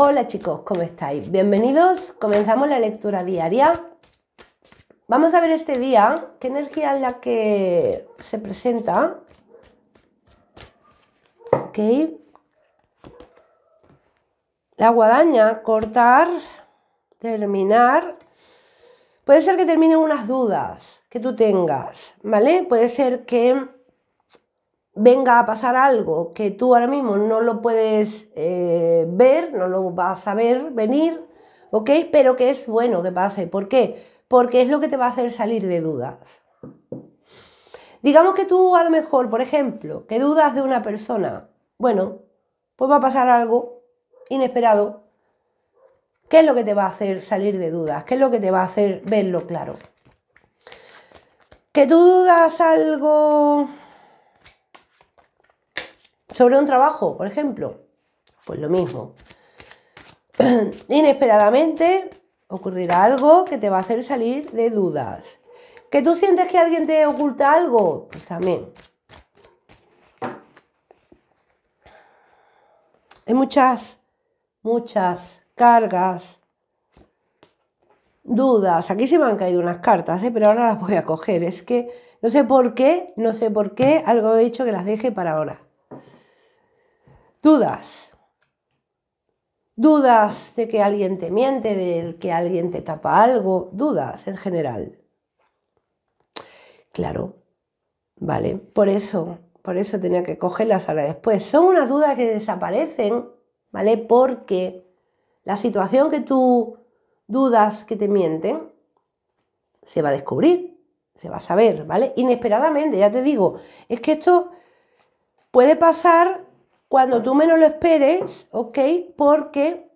Hola chicos, ¿cómo estáis? Bienvenidos, comenzamos la lectura diaria. Vamos a ver este día, qué energía es la que se presenta. Ok. La guadaña, cortar, terminar. Puede ser que terminen unas dudas que tú tengas, ¿vale? Puede ser que venga a pasar algo que tú ahora mismo no lo puedes eh, ver, no lo vas a ver venir, ¿ok? Pero que es bueno que pase. ¿Por qué? Porque es lo que te va a hacer salir de dudas. Digamos que tú a lo mejor, por ejemplo, que dudas de una persona, bueno, pues va a pasar algo inesperado. ¿Qué es lo que te va a hacer salir de dudas? ¿Qué es lo que te va a hacer verlo claro? Que tú dudas algo sobre un trabajo, por ejemplo. Pues lo mismo. Inesperadamente ocurrirá algo que te va a hacer salir de dudas. ¿Que tú sientes que alguien te oculta algo? Pues amén. Hay muchas, muchas cargas, dudas. Aquí se me han caído unas cartas, ¿eh? pero ahora las voy a coger. Es que no sé por qué, no sé por qué, algo he dicho que las deje para ahora dudas. Dudas de que alguien te miente, de que alguien te tapa algo, dudas en general. Claro, ¿vale? Por eso, por eso tenía que cogerlas ahora después. Son unas dudas que desaparecen, ¿vale? Porque la situación que tú dudas que te mienten se va a descubrir, se va a saber, ¿vale? Inesperadamente, ya te digo, es que esto puede pasar cuando tú menos lo esperes, ¿ok? Porque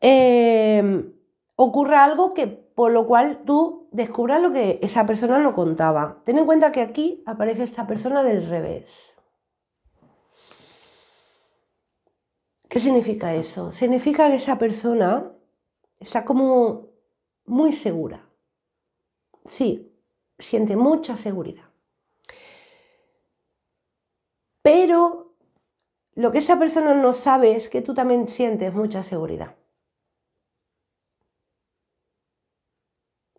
em, ocurra algo que por lo cual tú descubras lo que esa persona no contaba. Ten en cuenta que aquí aparece esta persona del revés. ¿Qué significa eso? Significa que esa persona está como muy segura. Sí, siente mucha seguridad. Pero lo que esa persona no sabe es que tú también sientes mucha seguridad.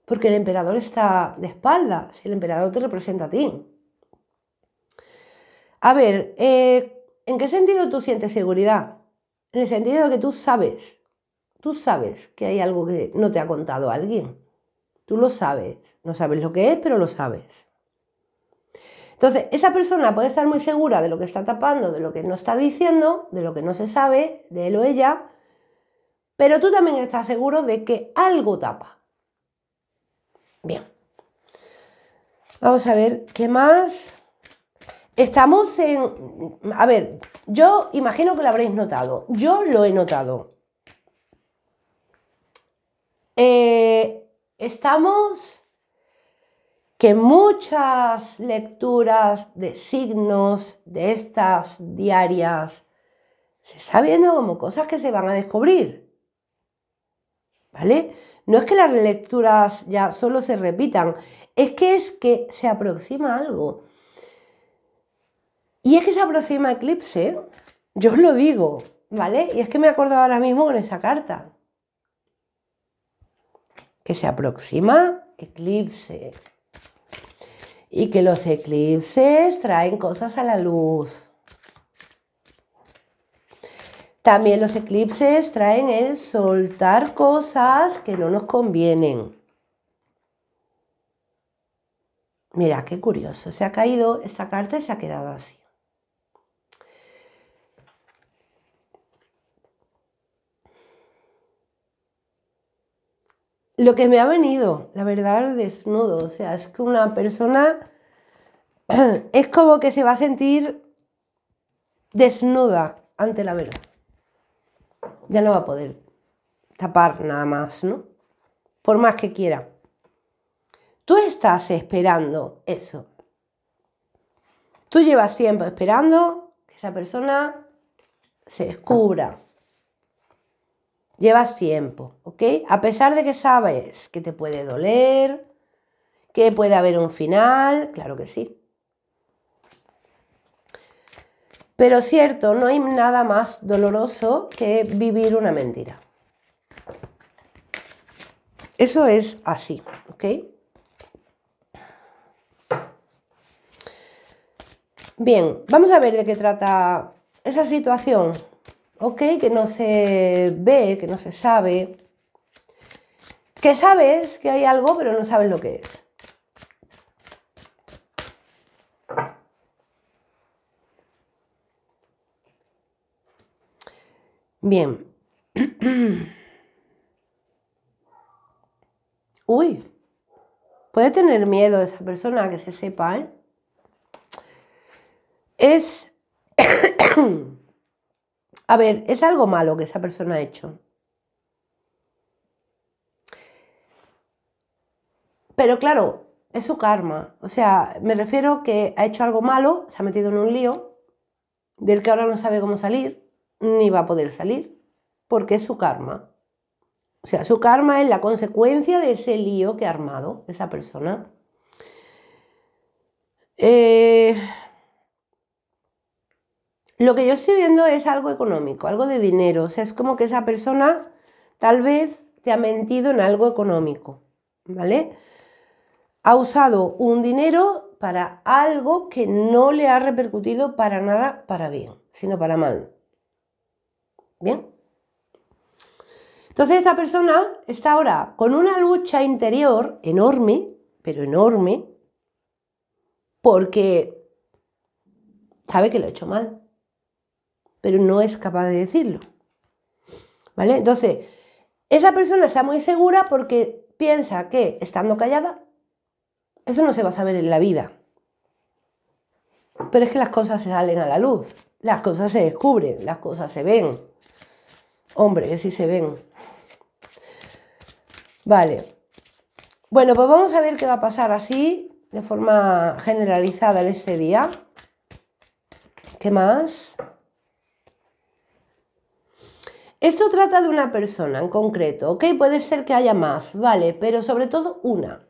Porque el emperador está de espalda, si el emperador te representa a ti. A ver, eh, ¿en qué sentido tú sientes seguridad? En el sentido de que tú sabes, tú sabes que hay algo que no te ha contado alguien. Tú lo sabes, no sabes lo que es, pero lo sabes. Entonces, esa persona puede estar muy segura de lo que está tapando, de lo que no está diciendo, de lo que no se sabe, de él o ella, pero tú también estás seguro de que algo tapa. Bien. Vamos a ver, ¿qué más? Estamos en... A ver, yo imagino que lo habréis notado. Yo lo he notado. Eh, estamos que muchas lecturas de signos de estas diarias se está viendo como cosas que se van a descubrir. ¿Vale? No es que las lecturas ya solo se repitan, es que es que se aproxima algo. Y es que se aproxima eclipse, yo os lo digo, ¿vale? Y es que me acuerdo ahora mismo con esa carta. Que se aproxima eclipse y que los eclipses traen cosas a la luz. También los eclipses traen el soltar cosas que no nos convienen. Mira, qué curioso. Se ha caído esta carta y se ha quedado así. lo que me ha venido, la verdad, desnudo. O sea, es que una persona es como que se va a sentir desnuda ante la verdad. Ya no va a poder tapar nada más, ¿no? Por más que quiera. Tú estás esperando eso. Tú llevas tiempo esperando que esa persona se descubra, Llevas tiempo, ¿ok? A pesar de que sabes que te puede doler, que puede haber un final, claro que sí. Pero cierto, no hay nada más doloroso que vivir una mentira. Eso es así, ¿ok? Bien, vamos a ver de qué trata esa situación ¿ok? Que no se ve, que no se sabe, que sabes que hay algo, pero no sabes lo que es. Bien. Uy, puede tener miedo esa persona que se sepa, ¿eh? Es A ver, es algo malo que esa persona ha hecho. Pero claro, es su karma. O sea, me refiero que ha hecho algo malo, se ha metido en un lío, del que ahora no sabe cómo salir, ni va a poder salir, porque es su karma. O sea, su karma es la consecuencia de ese lío que ha armado esa persona. Eh, lo que yo estoy viendo es algo económico, algo de dinero. O sea, es como que esa persona tal vez te ha mentido en algo económico, ¿vale? Ha usado un dinero para algo que no le ha repercutido para nada para bien, sino para mal. ¿Bien? Entonces esta persona está ahora con una lucha interior enorme, pero enorme, porque sabe que lo ha hecho mal pero no es capaz de decirlo. ¿Vale? Entonces, esa persona está muy segura porque piensa que estando callada, eso no se va a saber en la vida. Pero es que las cosas se salen a la luz, las cosas se descubren, las cosas se ven. Hombre, que sí se ven. Vale. Bueno, pues vamos a ver qué va a pasar así, de forma generalizada en este día. ¿Qué más? Esto trata de una persona en concreto, ¿ok? Puede ser que haya más, ¿vale? Pero sobre todo una.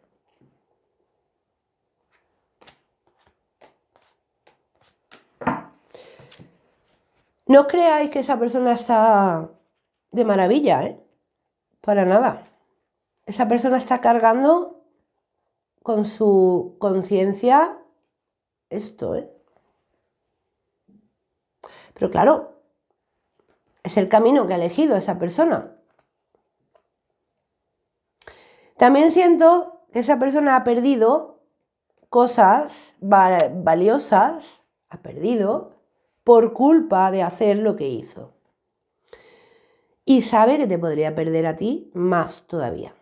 No creáis que esa persona está de maravilla, ¿eh? Para nada. Esa persona está cargando con su conciencia esto, ¿eh? Pero claro, es el camino que ha elegido esa persona. También siento que esa persona ha perdido cosas valiosas, ha perdido, por culpa de hacer lo que hizo. Y sabe que te podría perder a ti más todavía.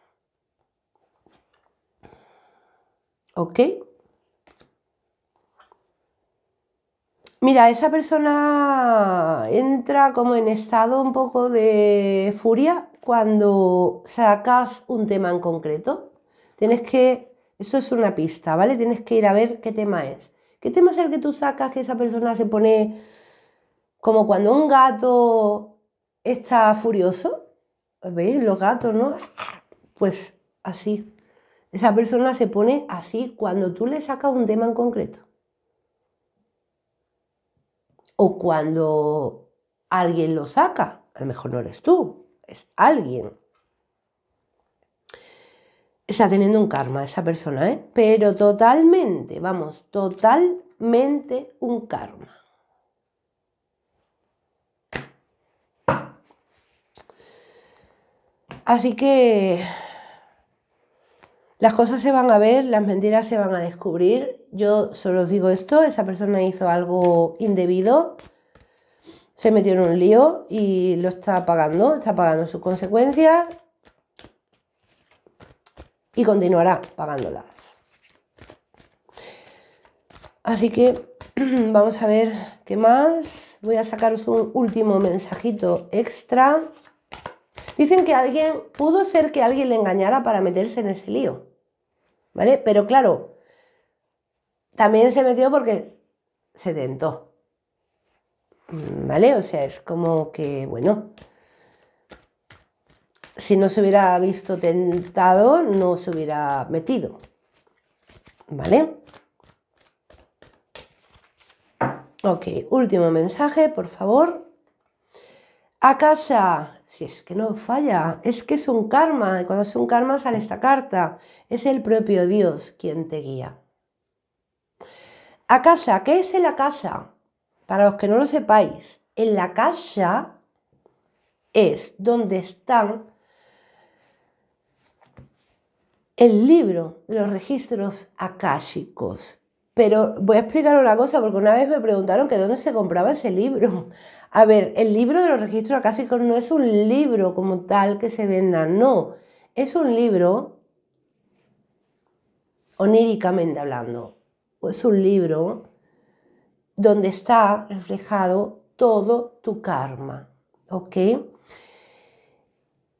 ¿Ok? Mira, esa persona entra como en estado un poco de furia cuando sacas un tema en concreto. Tienes que, eso es una pista, ¿vale? Tienes que ir a ver qué tema es. ¿Qué tema es el que tú sacas que esa persona se pone como cuando un gato está furioso? ¿Veis? Los gatos, ¿no? Pues así. Esa persona se pone así cuando tú le sacas un tema en concreto o cuando alguien lo saca. A lo mejor no eres tú, es alguien. Está teniendo un karma esa persona, ¿eh? pero totalmente, vamos, totalmente un karma. Así que las cosas se van a ver, las mentiras se van a descubrir. Yo solo os digo esto, esa persona hizo algo indebido, se metió en un lío y lo está pagando, está pagando sus consecuencias y continuará pagándolas. Así que vamos a ver qué más. Voy a sacaros un último mensajito extra. Dicen que alguien, pudo ser que alguien le engañara para meterse en ese lío. ¿vale? Pero claro, también se metió porque se tentó, ¿vale? O sea, es como que, bueno, si no se hubiera visto tentado, no se hubiera metido, ¿vale? Ok, último mensaje, por favor. Akasha si es que no falla, es que es un karma, y cuando es un karma sale esta carta, es el propio Dios quien te guía. Akasha, ¿qué es el Akasha? Para los que no lo sepáis, el Akasha es donde están el libro de los registros akáshicos, pero voy a explicar una cosa, porque una vez me preguntaron que dónde se compraba ese libro. A ver, el libro de los registros acásicos no es un libro como tal que se venda, no. Es un libro, oníricamente hablando, es un libro donde está reflejado todo tu karma, ¿ok?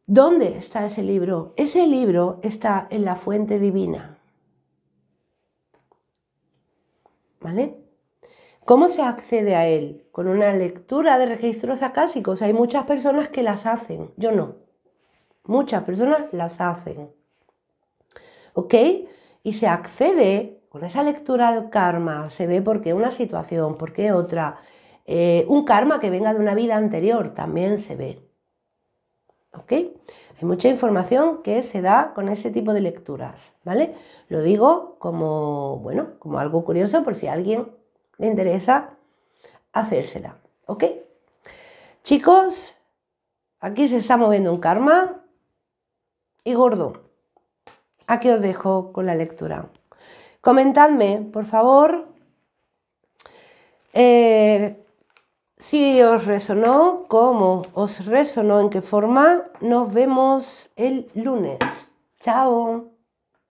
¿Dónde está ese libro? Ese libro está en la fuente divina ¿Cómo se accede a él? Con una lectura de registros acásicos. Hay muchas personas que las hacen, yo no. Muchas personas las hacen. ¿Ok? Y se accede con esa lectura al karma. Se ve por qué una situación, por qué otra. Eh, un karma que venga de una vida anterior también se ve. ¿ok? Hay mucha información que se da con ese tipo de lecturas, ¿vale? Lo digo como, bueno, como algo curioso por si a alguien le interesa hacérsela, ¿ok? Chicos, aquí se está moviendo un karma y gordo. Aquí os dejo con la lectura. Comentadme, por favor, eh, si os resonó, cómo os resonó, en qué forma, nos vemos el lunes. Chao.